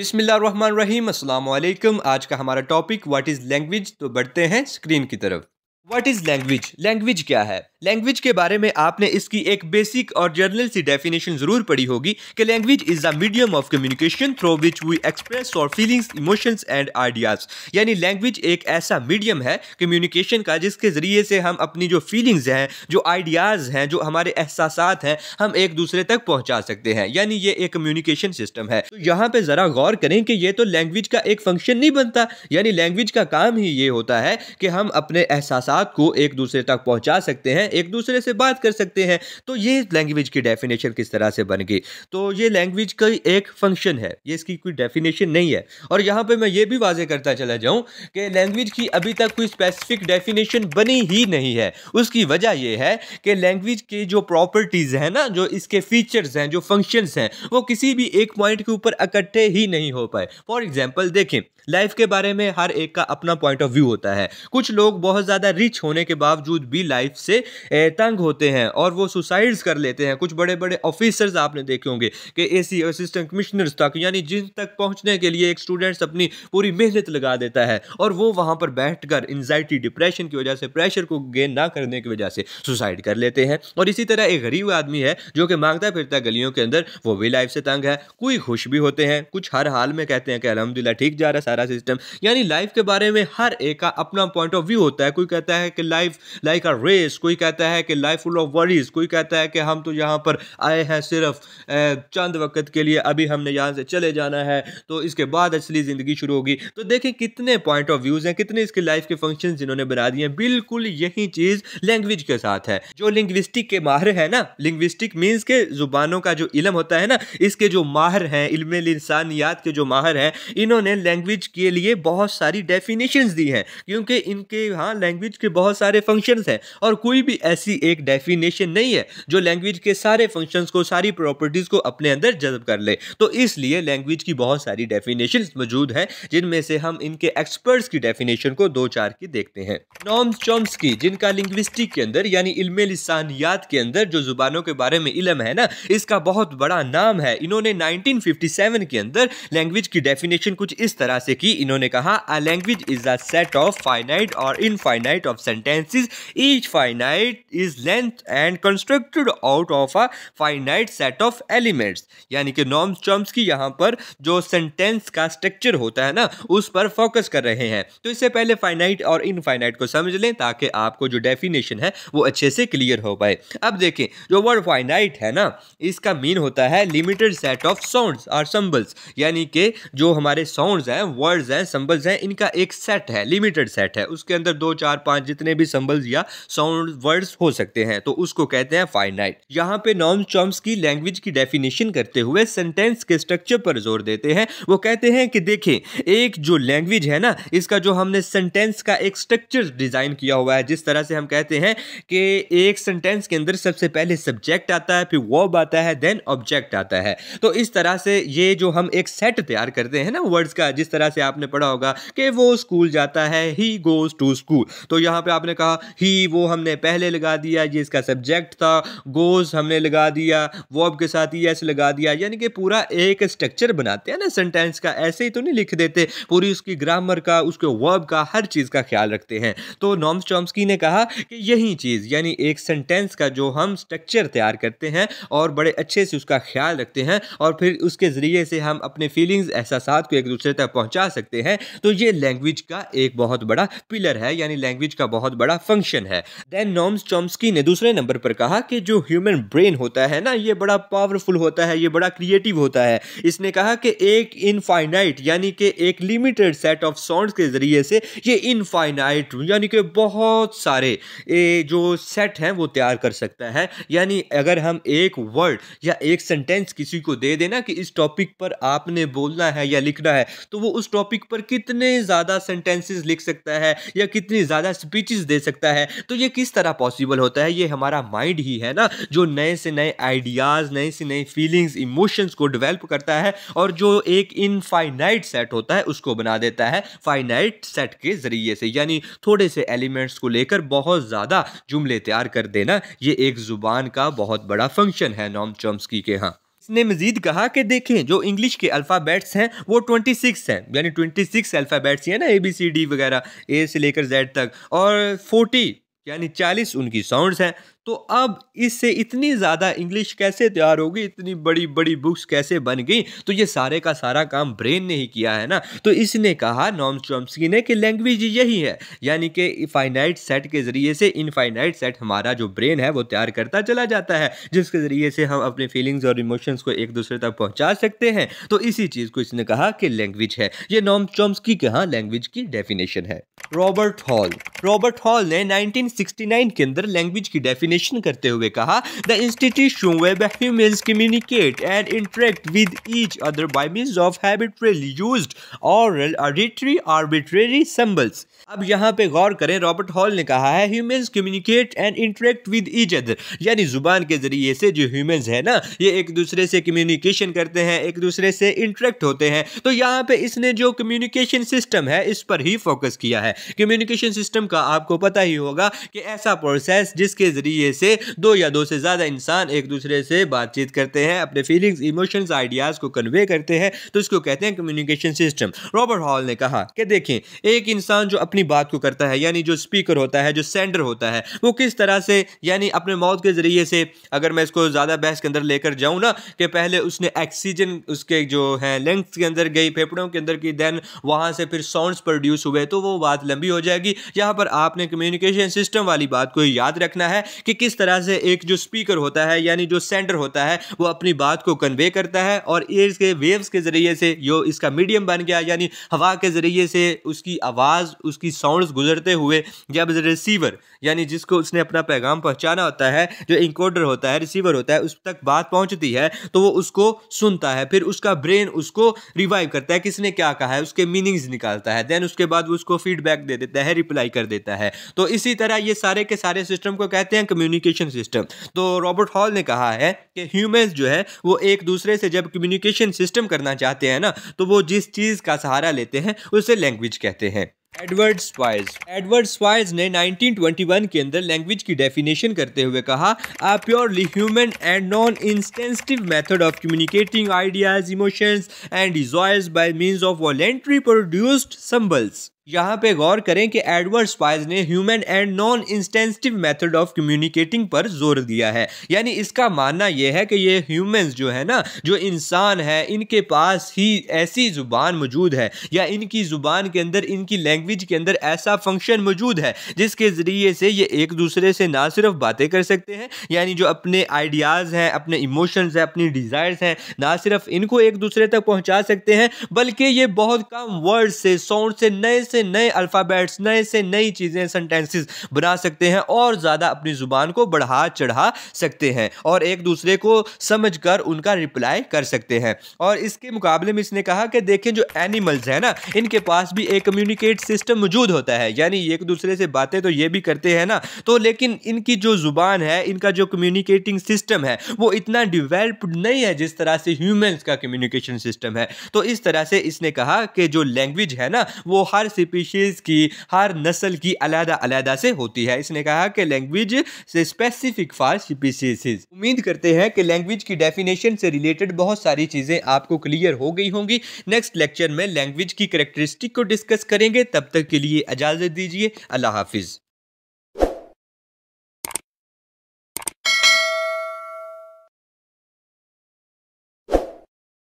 बिसमीम अल्लाम आज का हमारा टॉपिक व्हाट इज़ लैंग्वेज तो बढ़ते हैं स्क्रीन की तरफ व्हाट इज़ लैंग्वेज लैंग्वेज क्या है लैंग्वेज के बारे में आपने इसकी एक बेसिक और जर्नल सी डेफिनेशन जरूर पढ़ी होगी कि language is the medium of communication through which we express our feelings emotions and ideas यानी लैंग्वेज एक ऐसा मीडियम है कम्युनिकेशन का जिसके ज़रिए से हम अपनी जो फीलिंग्स हैं जो आइडियाज़ हैं जो हमारे एहसास हैं हम एक दूसरे तक पहुँचा सकते हैं यानी ये एक कम्युनिकेशन सिस्टम है तो यहाँ पर ज़रा गौर करें कि ये तो लैंग्वेज का एक फंक्शन नहीं बनता यानी लैंग्वेज का काम ही ये होता है कि हम अपने एहसास बात को एक दूसरे तक पहुंचा सकते हैं एक दूसरे से बात कर सकते हैं तो ये लैंग्वेज की डेफिनेशन किस तरह से बन गई तो ये लैंग्वेज का एक फंक्शन है ये इसकी कोई डेफिनेशन नहीं है और यहाँ पर मैं ये भी वाजे करता चला जाऊँ कि लैंग्वेज की अभी तक कोई स्पेसिफिक डेफिनेशन बनी ही नहीं है उसकी वजह यह है कि लैंग्वेज के जो प्रॉपर्टीज़ हैं ना जो इसके फीचर्स हैं जो फंक्शंस हैं वो किसी भी एक पॉइंट के ऊपर इकट्ठे ही नहीं हो पाए फॉर एग्जाम्पल देखें लाइफ के बारे में हर एक का अपना पॉइंट ऑफ व्यू होता है कुछ लोग बहुत ज़्यादा रिच रिच होने के बावजूद भी लाइफ से तंग होते हैं और वो सुसाइड्स कर लेते हैं कुछ बड़े बड़े ऑफिसर्स आपने देखे होंगे कि ए सी असिस्टेंट कमिश्नर्स तक यानी जिन तक पहुँचने के लिए एक स्टूडेंट्स अपनी पूरी मेहनत लगा देता है और वो वहाँ पर बैठ कर एनजाइटी डिप्रेशन की वजह से प्रेशर को गेन ना करने की वजह से सुसाइड कर लेते हैं और इसी तरह एक गरीब आदमी है जो कि मांगता फिरता गलियों के अंदर वो भी लाइफ से तंग है कोई खुश भी होते हैं कुछ हर हाल में कहते हैं कि अलहमदिल्ला ठीक जा रहा है सारा सिस्टम यानी लाइफ के बारे में हर एक का अपना पॉइंट ऑफ व्यू होता है कोई कहता है कहता है कि लाइफ लाइक अ रेस कोई कहता है कि लाइफ फुल ऑफ वरीज कोई कहता है कि हम तो यहाँ पर आए हैं सिर्फ चंद वक्त के लिए अभी हमने यहाँ से चले जाना है तो इसके बाद असली ज़िंदगी शुरू होगी तो देखें कितने पॉइंट ऑफ व्यूज़ हैं कितने इसके लाइफ के फंक्शन इन्होंने बना दिए हैं बिल्कुल यही चीज़ लैंग्वेज के साथ है जो लिंग्विस्टिक के माहिर है ना लिंग्विस्टिक मीन्स के ज़ुबानों का जो इलम होता है ना इसके जो माहर हैं इल्म इंसानियात के जो माहर हैं इन्होंने लैंग्वेज के लिए बहुत सारी डेफिनेशन दी हैं क्योंकि इनके यहाँ लैंग्वेज के के बहुत सारे फंक्शंस हैं और कोई भी ऐसी एक डेफिनेशन नहीं है जो लैंग्वेज के सारे फंक्शंस को सारी प्रॉपर्टीज़ को अपने अंदर जज्ब कर ले तो इसलिए लैंग्वेज की बहुत सारी डेफिनेशन मौजूद हैं जिनमें से हम इनके एक्सपर्ट्स की डेफिनेशन को दो चार की देखते हैं नॉम चॉम्स की जिनका लिंग्विस्टिक के अंदर यानी इलम लसानियात के अंदर जो जुबानों के बारे में इलम है ना इसका बहुत बड़ा नाम है इन्होंने नाइनटीन के अंदर लैंग्वेज की डेफिनेशन कुछ इस तरह से की इन्होंने कहा a language is a set of finite or infinite of sentences, each finite is length and constructed out of a finite set of elements. यानी कि नॉर्म्स चॉम्स की यहाँ पर जो सेंटेंस का स्ट्रक्चर होता है ना उस पर फोकस कर रहे हैं तो इससे पहले फाइनाइट और इनफाइनाइट को समझ लें ताकि आपको जो डेफिनेशन है वो अच्छे से क्लियर हो पाए अब देखें जो वर्ड फाइनाइट है ना इसका मीन होता है लिमिटेड सेट ऑफ साउंड्स और सम्बल्स यानी कि जो हमारे साउंड्स हैं वर्ड्स हैं सम्बल्स हैं इनका एक सेट है लिमिटेड सेट है उसके अंदर दो चार पाँच पांच जितने भी संबल्स या साउंड वर्ड्स हो सकते हैं तो उसको कहते हैं फाइनाइट यहाँ पे नॉम चॉम्स की लैंग्वेज की डेफिनेशन करते हुए सेंटेंस के स्ट्रक्चर पर जोर देते हैं वो कहते हैं कि देखें एक जो लैंग्वेज है ना इसका जो हमने सेंटेंस का एक स्ट्रक्चर डिजाइन किया हुआ है जिस तरह से हम कहते हैं कि एक सेंटेंस के अंदर सबसे पहले सब्जेक्ट आता है फिर वर्ब आता है देन ऑब्जेक्ट आता है तो इस तरह से ये जो हम एक सेट तैयार करते हैं ना वर्ड्स का जिस तरह से आपने पढ़ा होगा कि वो स्कूल जाता है ही गोज टू स्कूल तो यहाँ पे आपने कहा ही वो हमने पहले लगा दिया ये इसका सब्जेक्ट था गोज हमने लगा दिया अब के साथ ऐसे लगा दिया यानी कि पूरा एक स्ट्रक्चर बनाते हैं ना सेंटेंस का ऐसे ही तो नहीं लिख देते पूरी उसकी ग्रामर का उसके वर्ब का हर चीज़ का ख्याल रखते हैं तो नॉम्स चॉम्सकी ने कहा कि यही चीज़ यानी एक सेंटेंस का जो हम स्ट्रक्चर तैयार करते हैं और बड़े अच्छे से उसका ख्याल रखते हैं और फिर उसके ज़रिए से हम अपने फीलिंग्स एहसास को एक दूसरे तक पहुँचा सकते हैं तो ये लैंग्वेज का एक बहुत बड़ा पिलर है यानी लैंग्वेज का बहुत बड़ा फंक्शन है देन नॉम्स चॉम्सकी ने दूसरे नंबर पर कहा कि जो ह्यूमन ब्रेन होता है ना ये बड़ा पावरफुल होता है ये बड़ा क्रिएटिव होता है इसने कहा कि एक इनफाइनाइट यानी कि एक लिमिटेड सेट ऑफ साउंड के ज़रिए से ये इनफाइनाइट यानी कि बहुत सारे ए, जो सेट हैं वो तैयार कर सकता है यानी अगर हम एक वर्ड या एक सेंटेंस किसी को दे देना कि इस टॉपिक पर आपने बोलना है या लिखना है तो वो उस टॉपिक पर कितने ज़्यादा सेंटेंसेस लिख सकता है या कितनी ज़्यादा स्पीचेस दे सकता है तो ये किस तरह पॉसिबल होता है ये हमारा माइंड ही है ना जो नए से नए आइडियाज़ नए से नए फीलिंग्स इमोशंस को डेवलप करता है और जो एक इनफाइनाइट सेट होता है उसको बना देता है फाइनाइट सेट के ज़रिए से यानी थोड़े से एलिमेंट्स को लेकर बहुत ज़्यादा जुमले तैयार कर देना ये एक ज़ुबान का बहुत बड़ा फंक्शन है नॉम चॉम्स्की के यहाँ इसने मजीद कहा कि देखें जो इंग्लिश के अल्फ़ाबेट्स हैं वो ट्वेंटी सिक्स हैं यानी ट्वेंटी सिक्स अल्फ़ाबेट्स हैं ना ए बी सी डी वगैरह ए से लेकर जेड तक और फोर्टी यानी चालीस उनकी साउंड्स हैं तो अब इससे इतनी ज़्यादा इंग्लिश कैसे तैयार होगी इतनी बड़ी बड़ी बुक्स कैसे बन गई तो ये सारे का सारा काम ब्रेन ने ही किया है ना तो इसने कहा नॉम चॉम्सकी ने कि लैंग्वेज यही है यानी कि फाइनाइट सेट के ज़रिए से इनफाइनाइट सेट हमारा जो ब्रेन है वो तैयार करता चला जाता है जिसके ज़रिए से हम अपने फीलिंग्स और इमोशंस को एक दूसरे तक पहुँचा सकते हैं तो इसी चीज़ को इसने कहा कि लैंग्वेज है ये नॉम चॉम्सकी के यहाँ लैंग्वेज की डेफिनेशन है रॉबर्ट हॉल रॉबर्ट हॉल ने नाइनटीन के अंदर लैंग्वेज की डेफिनेशन विश्लेषण करते हुए कहा the institution way humans communicate and interact with each other by means of habitually use oral arbitrary arbitrary symbols अब यहाँ पे गौर करें रॉबर्ट हॉल ने कहा है humans communicate and interact with each other यानी जुबान के जरिए से जो ह्यूमंस है ना ये एक दूसरे से कम्युनिकेशन करते हैं एक दूसरे से इंटरेक्ट होते हैं तो यहाँ पे इसने जो कम्युनिकेशन सिस्टम है इस पर ही फोकस किया है कम्युनिकेशन सिस्टम का आपको पता ही होगा कि ऐसा प्रोसेस जिसके जरिए जरिए से दो या दो से ज़्यादा इंसान एक दूसरे से बातचीत करते हैं अपने फीलिंग्स इमोशंस आइडियाज़ को कन्वे करते हैं तो इसको कहते हैं कम्युनिकेशन सिस्टम रॉबर्ट हॉल ने कहा कि देखें एक इंसान जो अपनी बात को करता है यानी जो स्पीकर होता है जो सेंडर होता है वो किस तरह से यानी अपने मौत के ज़रिए से अगर मैं इसको ज़्यादा बहस के अंदर लेकर जाऊँ ना कि पहले उसने ऑक्सीजन उसके जो है लेंथ के अंदर गई फेफड़ों के अंदर की देन वहाँ से फिर साउंड्स प्रोड्यूस हुए तो वो बात लंबी हो जाएगी यहाँ पर आपने कम्युनिकेशन सिस्टम वाली बात को याद रखना है कि किस तरह से एक जो स्पीकर होता है यानी जो सेंटर होता है वो अपनी बात को कन्वे करता है और एयर के वेव्स के ज़रिए से जो इसका मीडियम बन गया यानी हवा के ज़रिए से उसकी आवाज़ उसकी साउंड्स गुजरते हुए जब रिसीवर यानी जिसको उसने अपना पैगाम पहुँचाना होता है जो इंकोडर होता है रिसीवर होता है उस तक बात पहुँचती है तो वो उसको सुनता है फिर उसका ब्रेन उसको रिवाइव करता है किसने क्या कहा है उसके मीनिंग्स निकालता है देन उसके बाद वो उसको फीडबैक दे देता है रिप्लाई कर देता है तो इसी तरह ये सारे के सारे सिस्टम को कहते हैं कम्युनिकेशन सिस्टम तो रॉबर्ट हॉल ने कहा है कि ह्यूमन्स जो है वो एक दूसरे से जब कम्युनिकेशन सिस्टम करना चाहते हैं ना तो वो जिस चीज़ का सहारा लेते हैं उसे लैंग्वेज कहते हैं एडवर्ड स्वाइज एडवर्ड स्वाइज ने 1921 के अंदर लैंग्वेज की डेफिनेशन करते हुए कहा a purely human and non instinctive method of communicating ideas emotions and desires by means of voluntarily produced symbols यहाँ पे गौर करें कि एडवर्ड स्पाइज ने human and non instinctive method of communicating पर जोर दिया है यानी इसका मानना यह है कि ये ह्यूमंस जो है ना जो इंसान है इनके पास ही ऐसी ज़ुबान मौजूद है या इनकी ज़ुबान के अंदर इनकी लैंग्वेज के अंदर ऐसा फंक्शन मौजूद है जिसके ज़रिए से ये एक दूसरे से ना सिर्फ बातें कर सकते हैं यानी जो अपने आइडियाज़ हैं अपने इमोशंस हैं अपनी डिज़ायर्स हैं ना सिर्फ इनको एक दूसरे तक पहुँचा सकते हैं बल्कि ये बहुत कम वर्ड से साउंड से नए से से नए अल्फ़ाबेट्स नए से नई चीज़ें सेंटेंसेस बना सकते हैं और ज़्यादा अपनी ज़ुबान को बढ़ा चढ़ा सकते हैं और एक दूसरे को समझ कर उनका रिप्लाई कर सकते हैं और इसके मुकाबले में इसने कहा कि देखें जो एनिमल्स हैं ना इनके पास भी एक कम्युनिकेट सिस्टम मौजूद होता है यानी एक दूसरे से बातें तो ये भी करते हैं ना तो लेकिन इनकी जो ज़ुबान है इनका जो कम्युनिकेटिंग सिस्टम है वो इतना डिवेल्प्ड नहीं है जिस तरह से ह्यूमन्स का कम्युनिकेशन सिस्टम है तो इस तरह से इसने कहा कि जो लैंग्वेज है ना वो हर स्पीशीज़ की हर नस्ल की अलहदा अलहदा से होती है इसने कहा कि लैंग्वेज से स्पेसिफिक फॉर स्पीशीज उम्मीद करते हैं कि लैंग्वेज की डेफिनेशन से रिलेटेड बहुत सारी चीज़ें आपको क्लियर हो गई होंगी नेक्स्ट लेक्चर में लैंग्वेज की करेक्टरिस्टिक को डिस्कस करेंगे तब तक के लिए इजाज़त दीजिए अल्लाह हाफिज़